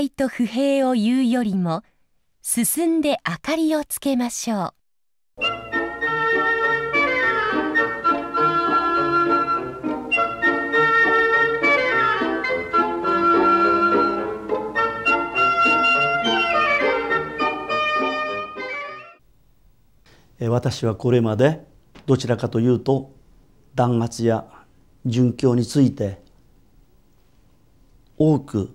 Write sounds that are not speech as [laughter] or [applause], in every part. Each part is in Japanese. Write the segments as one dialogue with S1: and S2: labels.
S1: いと不平を言うよりも進んで明かりをつけましょう。私はこれまでどちらかというと弾圧や殉教について多く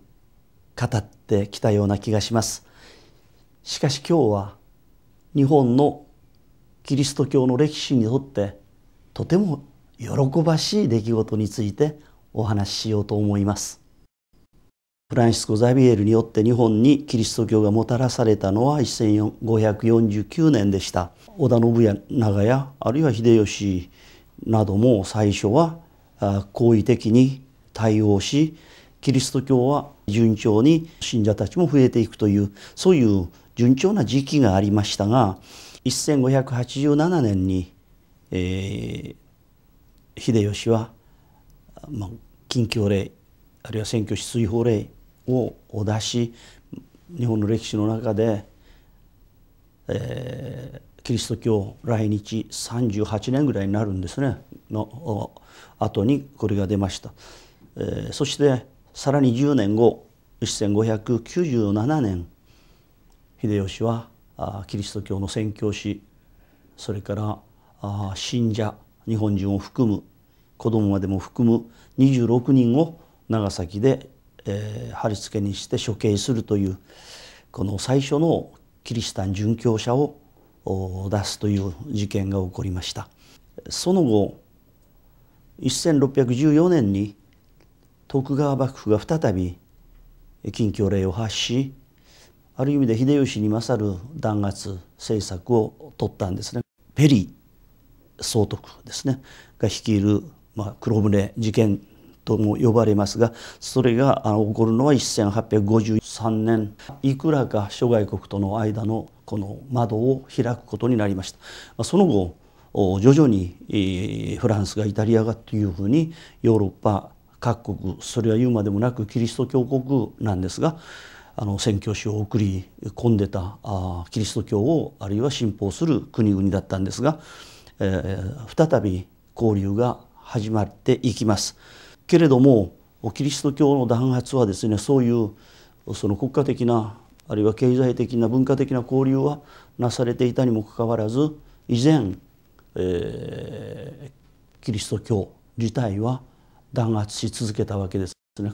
S1: 語ってきたような気がしますしかし今日は日本のキリスト教の歴史にとってとても喜ばしい出来事についてお話ししようと思いますフランシスコ・ザビエルによって日本にキリスト教がもたらされたのは1549年でした織田信長やあるいは秀吉なども最初は好意的に対応しキリスト教は順調に信者たちも増えていくというそういう順調な時期がありましたが1587年に、えー、秀吉は、まあ、禁教令あるいは選挙止追法令を出し日本の歴史の中で、えー、キリスト教来日38年ぐらいになるんですねの後にこれが出ました。えー、そしてさらに10年後1597年秀吉はキリスト教の宣教師それから信者日本人を含む子供までも含む26人を長崎で、えー、貼り付けにして処刑するというこの最初のキリシタン殉教者を出すという事件が起こりましたその後1614年に徳川幕府が再び禁教令を発しある意味で秀吉に勝る弾圧政策を取ったんですね。ペリー総督ですねが率いる、まあ、黒船事件とも呼ばれますがそれが起こるのは1853年いくらか諸外国との間のこの窓を開くことになりました。その後徐々にフランスがイタリアがというふうにヨーロッパ各国それは言うまでもなくキリスト教国なんですがあの宣教師を送り込んでたあキリスト教をあるいは信奉する国々だったんですが、えー、再び交流が始まっていきます。けれどもキリスト教の弾圧はですねそういうその国家的なあるいは経済的な文化的な交流はなされていたにもかかわらず依然、えー、キリスト教自体は弾圧し続けたわけですね。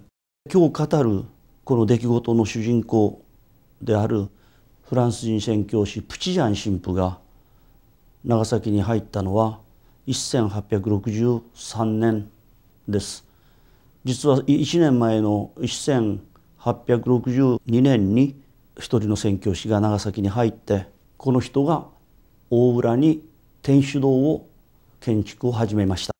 S1: 今日語るこの出来事の主人公であるフランス人宣教師プチジャン神父が長崎に入ったのは1863年です。実は1年前の1862年に一人の宣教師が長崎に入ってこの人が大浦に天主堂を建築を始めました。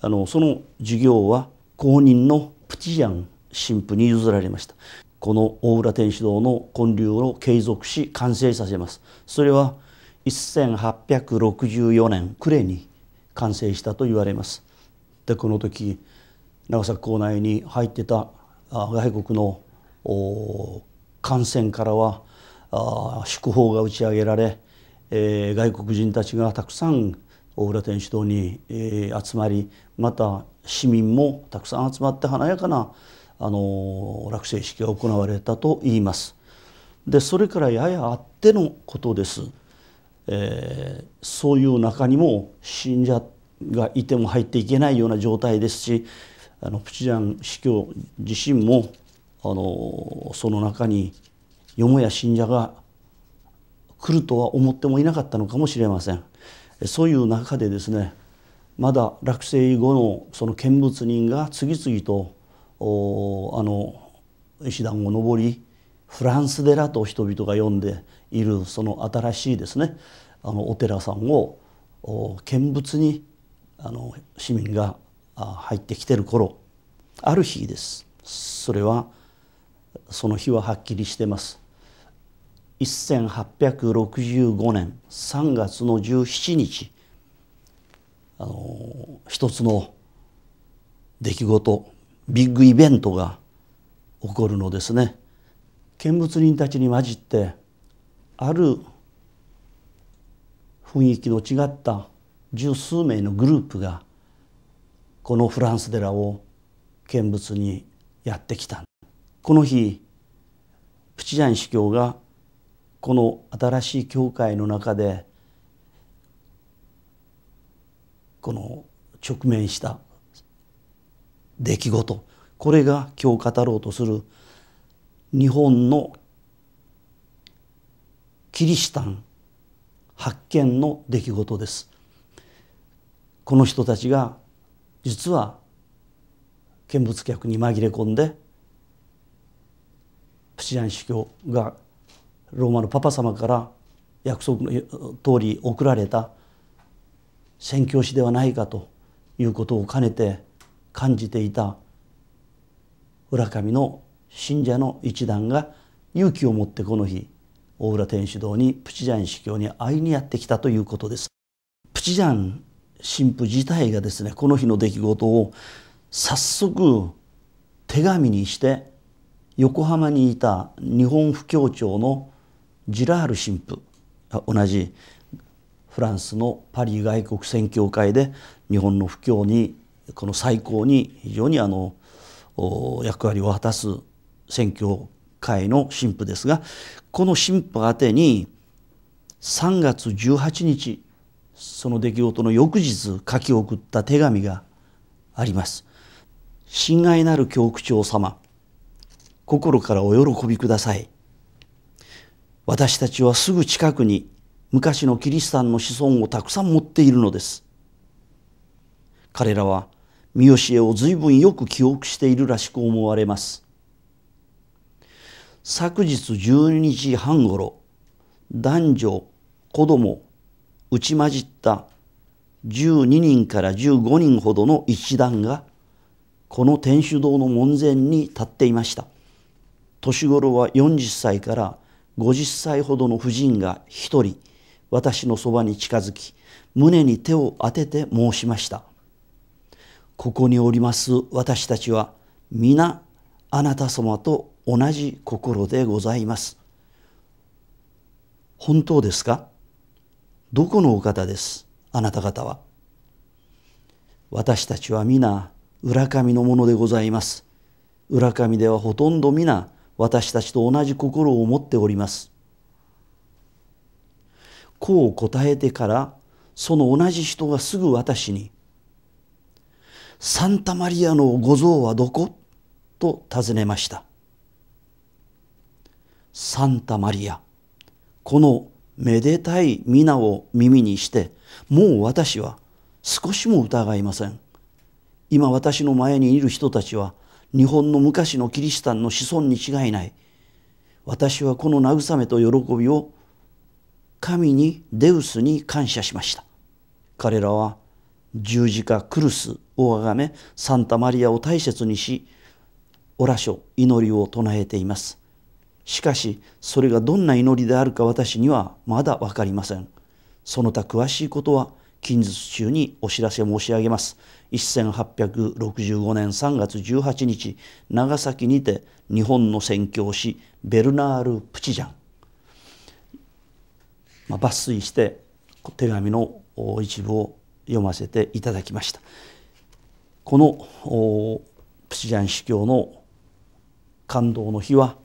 S1: あのその授業は公認のプチジャン神父に譲られましたこの大浦天主堂の建立を継続し完成させますそれは1864年暮れに完成したと言われますでこの時長崎校内に入ってた外国の艦船からは祝砲が打ち上げられ、えー、外国人たちがたくさん大浦天主堂に、え集まりまた市民もたくさん集まって華やかなあの落成式が行われたといいます。でそれからややあってのことです。えー、そういう中にも信者がいても入っていけないような状態ですしあのプチジャン司教自身もあのその中によもや信者が来るとは思ってもいなかったのかもしれません。そういう中でですねまだ落成後のその見物人が次々とあの石段を上りフランス寺と人々が呼んでいるその新しいですねあのお寺さんを見物にあの市民が入ってきてる頃ある日ですそれはその日ははっきりしてます1865年3月の17日あの一つの出来事ビッグイベントが起こるのですね見物人たちに混じってある雰囲気の違った十数名のグループがこのフランス寺を見物にやってきたこの日プチジャン司教がこの新しい教会の中でこの直面した出来事これが今日語ろうとする日本のキリシタン発見の出来事です。この人たちが実は見物客に紛れ込んでプシアン司教がローマのパパ様から約束の通り送られた宣教師ではないかということを兼ねて感じていた浦上の信者の一団が勇気を持ってこの日大浦天主堂にプチジャン司教に会いにやってきたということですプチジャン神父自体がですねこの日の出来事を早速手紙にして横浜にいた日本布教長のジラール神父同じフランスのパリ外国宣教会で日本の布教にこの最高に非常にあの役割を果たす宣教会の神父ですがこの神父宛てに3月18日その出来事の翌日書き送った手紙があります。親愛なる教区長様心からお喜びください。私たちはすぐ近くに昔のキリシタンの子孫をたくさん持っているのです。彼らは三好絵を随分よく記憶しているらしく思われます。昨日12時半ごろ男女子供打ち混じった12人から15人ほどの一団がこの天主堂の門前に立っていました。年頃は40歳から50歳ほどの婦人が一人私のそばに近づき胸に手を当てて申しましたここにおります私たちは皆あなた様と同じ心でございます本当ですかどこのお方ですあなた方は私たちは皆浦上のものでございます浦上ではほとんど皆私たちと同じ心を持っております。こう答えてからその同じ人がすぐ私に「サンタマリアのご像はどこ?」と尋ねました。サンタマリアこのめでたい皆を耳にしてもう私は少しも疑いません。今私の前にいる人たちは日本の昔のキリシタンの子孫に違いない私はこの慰めと喜びを神にデウスに感謝しました彼らは十字架クルスをあがめサンタマリアを大切にしおらしょ祈りを唱えていますしかしそれがどんな祈りであるか私にはまだ分かりませんその他詳しいことは近日中にお知らせ申し上げます。1865年3月18日、長崎にて日本の宣教師、ベルナール・プチジャン。まあ、抜粋して手紙の一部を読ませていただきました。このプチジャン司教の感動の日は、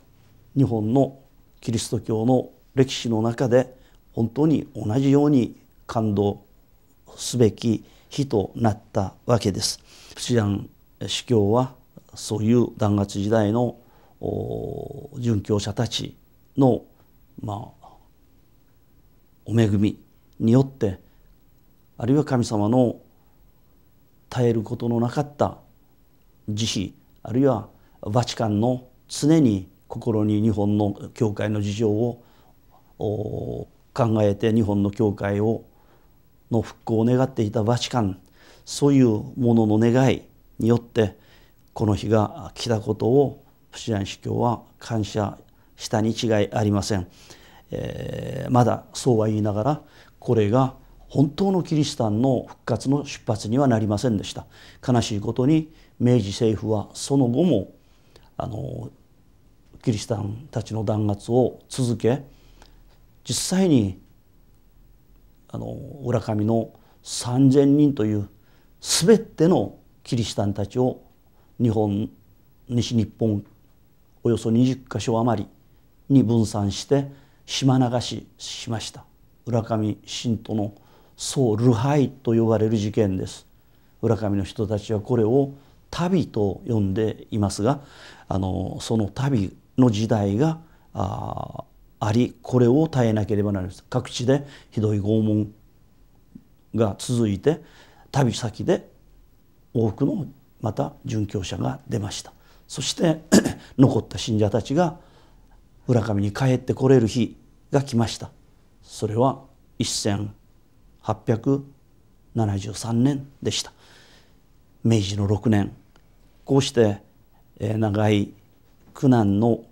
S1: 日本のキリスト教の歴史の中で本当に同じように感動すべき日となったわけです。プチラン司教はそういう弾圧時代の殉教者たちの、まあ、お恵みによってあるいは神様の耐えることのなかった慈悲あるいはバチカンの常に心に日本の教会の事情を考えて日本の教会をの復興を願っていたバチカンそういうものの願いによってこの日が来たことをプシアン司教は感謝したに違いありません、えー、まだそうは言いながらこれが本当のキリシタンの復活の出発にはなりませんでした悲しいことに明治政府はその後もあのキリシタンたちの弾圧を続け実際にあの浦上の3,000人という全てのキリシタンたちを日本西日本およそ20か所余りに分散して島流ししました浦上信徒の総ルハイと呼ばれる事件です浦上の人たちはこれを旅と呼んでいますがあのその旅の時代があありこれを耐えなければなりません各地でひどい拷問が続いて旅先で多くのまた殉教者が出ましたそして [coughs] 残った信者たちが浦上に帰ってこれる日が来ましたそれは1873年でした明治の6年こうして長い苦難の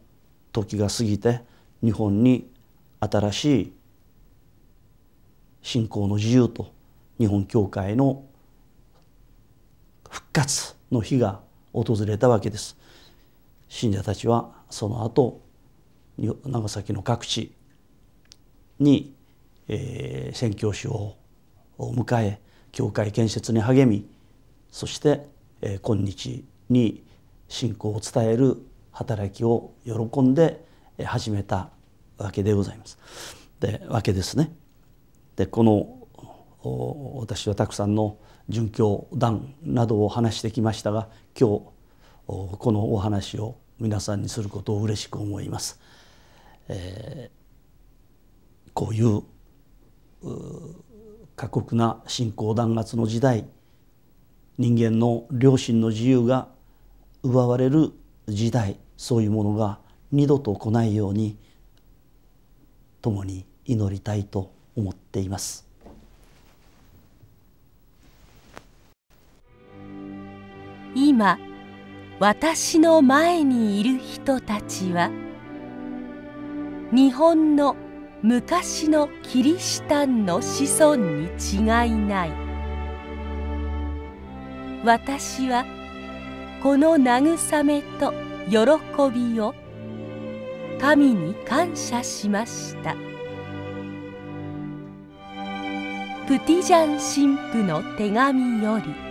S1: 時が過ぎて日本に新しい信仰の自由と日本教会の復活の日が訪れたわけです信者たちはその後長崎の各地に、えー、宣教師を迎え教会建設に励みそして、えー、今日に信仰を伝える働きを喜んで始めたわけでございます。でわけですね。でこの私はたくさんの殉教団などを話してきましたが今日このお話を皆さんにすることを嬉しく思います。えー、こういう過酷な信仰弾圧の時代人間の良心の自由が奪われる時代そういうものが二度と来ないように共に祈りたいと思っています。今私の前にいる人たちは日本の昔のキリシタンの子孫に違いない私はこの慰めと喜びを神に感謝しましたプティジャン神父の手紙より「